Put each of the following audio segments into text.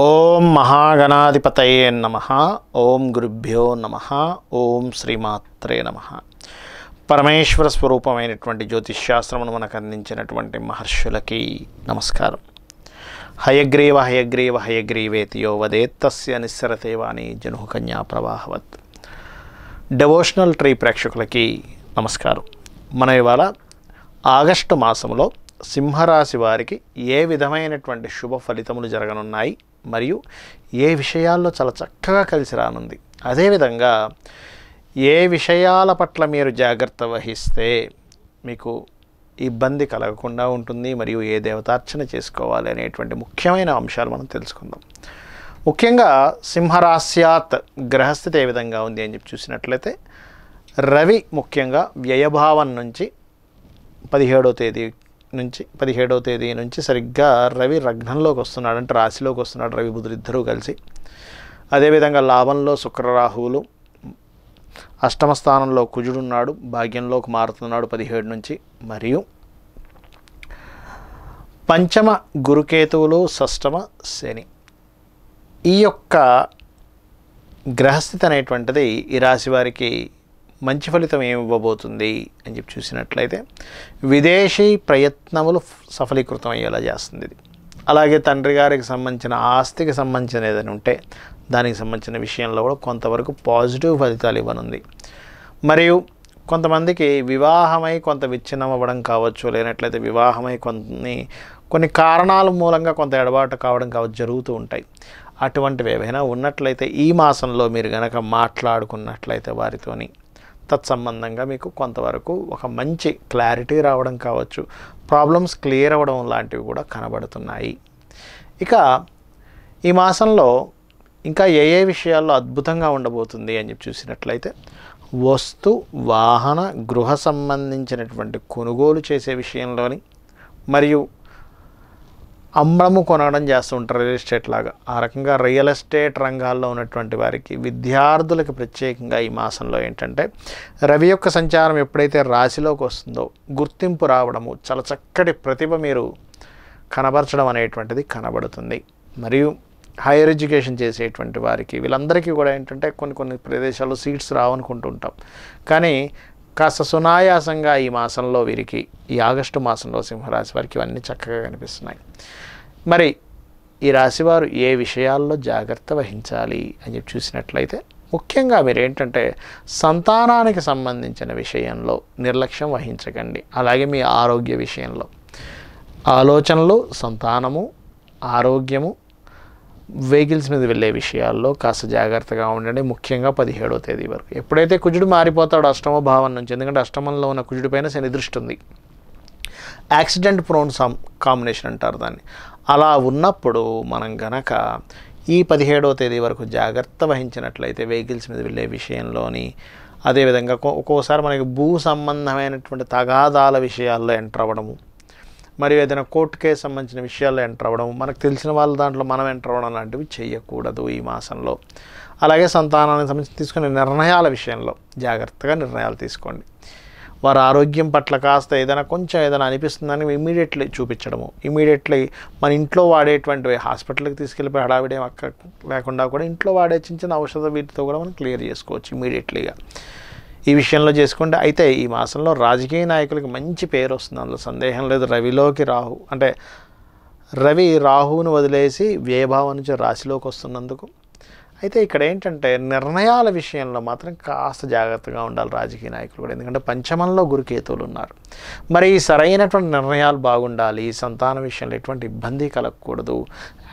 ఓం మహాగణాధిపతయే నమ ఓం గురుభ్యో నమ ఓం శ్రీమాత్రే నమ పరమేశ్వర స్వరూపమైనటువంటి జ్యోతిష్శాస్త్రమును మనకు అందించినటువంటి మహర్షులకి నమస్కారం హయగ్రీవ హయగ్రీవ హయగ్రీవేతియో వదేత్తస్య నిస్సరతేవాణి జనుహుకన్యా ప్రవాహవత్ డెవోషనల్ ట్రీ ప్రేక్షకులకి నమస్కారం మనం ఇవాళ ఆగస్టు మాసంలో సింహరాశి వారికి ఏ విధమైనటువంటి శుభ ఫలితములు జరగనున్నాయి మరియు ఏ విషయాల్లో చాలా చక్కగా కలిసి రానుంది అదేవిధంగా ఏ విషయాల పట్ల మీరు జాగ్రత్త వహిస్తే మీకు ఇబ్బంది కలగకుండా ఉంటుంది మరియు ఏ దేవతార్చన చేసుకోవాలి అనేటువంటి ముఖ్యమైన అంశాలు మనం తెలుసుకుందాం ముఖ్యంగా సింహరాస్యాత్ గ్రహస్థితి ఏ విధంగా ఉంది అని చెప్పి చూసినట్లయితే రవి ముఖ్యంగా వ్యయభావం నుంచి పదిహేడో తేదీ నుంచి పదిహేడవ తేదీ నుంచి సరిగ్గా రవి రగ్నంలోకి వస్తున్నాడు అంటే రాశిలోకి వస్తున్నాడు రవి బుధుడు ఇద్దరూ కలిసి అదేవిధంగా లాభంలో శుక్రరాహువులు అష్టమ స్థానంలో కుజుడున్నాడు భాగ్యంలోకి మారుతున్నాడు పదిహేడు నుంచి మరియు పంచమ గురుకేతువులు షష్టమ శని ఈ యొక్క గ్రహస్థితి అనేటువంటిది ఈ రాశి వారికి మంచి ఫలితం ఏమి ఇవ్వబోతుంది అని చెప్పి చూసినట్లయితే విదేశీ ప్రయత్నములు సఫలీకృతం అయ్యేలా చేస్తుంది ఇది అలాగే తండ్రి గారికి సంబంధించిన ఆస్తికి సంబంధించిన ఏదైనా ఉంటే దానికి సంబంధించిన విషయంలో కూడా కొంతవరకు పాజిటివ్ ఫలితాలు ఇవ్వనుంది మరియు కొంతమందికి వివాహమై కొంత విచ్ఛిన్నం అవ్వడం కావచ్చు లేనట్లయితే వివాహమై కొన్ని కొన్ని కారణాల మూలంగా కొంత ఎడబాటు కావడం కావచ్చు జరుగుతూ ఉంటాయి అటువంటివి ఏవైనా ఉన్నట్లయితే ఈ మాసంలో మీరు కనుక మాట్లాడుకున్నట్లయితే వారితోని తత్సంబంధంగా మీకు కొంతవరకు ఒక మంచి క్లారిటీ రావడం కావచ్చు ప్రాబ్లమ్స్ క్లియర్ అవ్వడం లాంటివి కూడా కనబడుతున్నాయి ఇక ఈ మాసంలో ఇంకా ఏ ఏ విషయాల్లో అద్భుతంగా ఉండబోతుంది అని చెప్పి చూసినట్లయితే వస్తు వాహన గృహ సంబంధించినటువంటి కొనుగోలు చేసే విషయంలోని మరియు అమ్మడము కొనడం చేస్తూ ఉంటారు రియల్ ఎస్టేట్ లాగా ఆ రకంగా రియల్ ఎస్టేట్ రంగాల్లో ఉన్నటువంటి వారికి విద్యార్థులకు ప్రత్యేకంగా ఈ మాసంలో ఏంటంటే రవి యొక్క సంచారం ఎప్పుడైతే రాశిలోకి వస్తుందో గుర్తింపు రావడము చాలా చక్కటి ప్రతిభ మీరు కనబరచడం అనేటువంటిది కనబడుతుంది మరియు హైయర్ ఎడ్యుకేషన్ చేసేటువంటి వారికి వీళ్ళందరికీ కూడా ఏంటంటే కొన్ని కొన్ని ప్రదేశాల్లో సీట్స్ రావనుకుంటుంటాం కానీ కాస్త సునాయాసంగా ఈ మాసంలో వీరికి ఈ ఆగస్టు మాసంలో సింహరాశి వారికి ఇవన్నీ చక్కగా కనిపిస్తున్నాయి మరి ఈ రాశివారు ఏ విషయాల్లో జాగ్రత్త వహించాలి అని చెప్పి చూసినట్లయితే ముఖ్యంగా మీరు ఏంటంటే సంతానానికి సంబంధించిన విషయంలో నిర్లక్ష్యం వహించకండి అలాగే మీ ఆరోగ్య విషయంలో ఆలోచనలు సంతానము ఆరోగ్యము వెహికల్స్ మీద వెళ్ళే విషయాల్లో కాస్త జాగ్రత్తగా ఉండండి ముఖ్యంగా పదిహేడో తేదీ వరకు ఎప్పుడైతే కుజుడు మారిపోతాడో అష్టమ భావం నుంచి ఎందుకంటే అష్టమంలో ఉన్న కుజుడి పైన శని దృష్టి ఉంది యాక్సిడెంట్ ప్రోన్ సామ్ కాంబినేషన్ అంటారు దాన్ని అలా ఉన్నప్పుడు మనం గనక ఈ పదిహేడవ తేదీ వరకు జాగ్రత్త వహించినట్లయితే వెహికల్స్ మీద వెళ్ళే విషయంలోని అదేవిధంగా ఒక్కోసారి మనకి భూ సంబంధమైనటువంటి తగాదాల విషయాల్లో ఎంటర్ అవ్వడము మరియు ఏదైనా కోర్టు కేసు సంబంధించిన విషయాలు ఎంటర్ అవ్వడం మనకు తెలిసిన వాళ్ళ దాంట్లో మనం ఎంటర్ అవ్వడం లాంటివి చేయకూడదు ఈ మాసంలో అలాగే సంతానానికి సంబంధించి తీసుకునే నిర్ణయాల విషయంలో జాగ్రత్తగా నిర్ణయాలు తీసుకోండి వారి ఆరోగ్యం పట్ల కాస్త ఏదైనా కొంచెం ఏదైనా అనిపిస్తుందని ఇమీడియట్లీ చూపించడము ఇమీడియట్లీ మన ఇంట్లో వాడేటువంటివి హాస్పిటల్కి తీసుకెళ్ళిపోయి హడావిడే అక్క లేకుండా కూడా ఇంట్లో వాడే చిన్న చిన్న ఔషధ వీటితో కూడా మనం క్లియర్ చేసుకోవచ్చు ఇమీడియట్లీగా ఈ విషయంలో చేసుకుంటే అయితే ఈ మాసంలో రాజకీయ నాయకులకు మంచి పేరు వస్తుంది అందులో సందేహం లేదు రవిలోకి రాహు అంటే రవి రాహువును వదిలేసి వ్యయభావం నుంచి రాశిలోకి వస్తున్నందుకు అయితే ఇక్కడ ఏంటంటే నిర్ణయాల విషయంలో మాత్రం కాస్త జాగ్రత్తగా ఉండాలి రాజకీయ నాయకులు కూడా ఎందుకంటే పంచమంలో గురుకేతువులు ఉన్నారు మరి ఈ సరైనటువంటి నిర్ణయాలు బాగుండాలి సంతాన విషయంలో ఎటువంటి ఇబ్బంది కలగకూడదు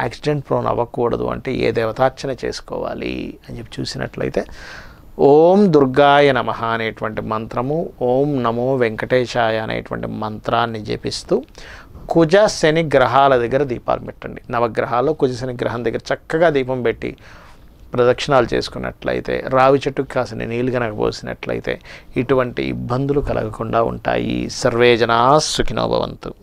యాక్సిడెంట్ ప్రోన్ అవ్వకూడదు అంటే ఏ దేవతార్చన చేసుకోవాలి అని చెప్పి చూసినట్లయితే ఓం దుర్గాయ నమ అనేటువంటి మంత్రము ఓం నమో వెంకటేశాయ అనేటువంటి మంత్రాన్ని జపిస్తూ కుజ శని గ్రహాల దగ్గర దీపాలు పెట్టండి నవగ్రహాల్లో కుజ శని గ్రహం దగ్గర చక్కగా దీపం పెట్టి ప్రదక్షిణాలు చేసుకున్నట్లయితే రావి చెట్టుకు కాసిన నీళ్ళు కనుక పోసినట్లయితే ఇటువంటి ఇబ్బందులు కలగకుండా ఉంటాయి సర్వేజనా సుఖినోభవంతు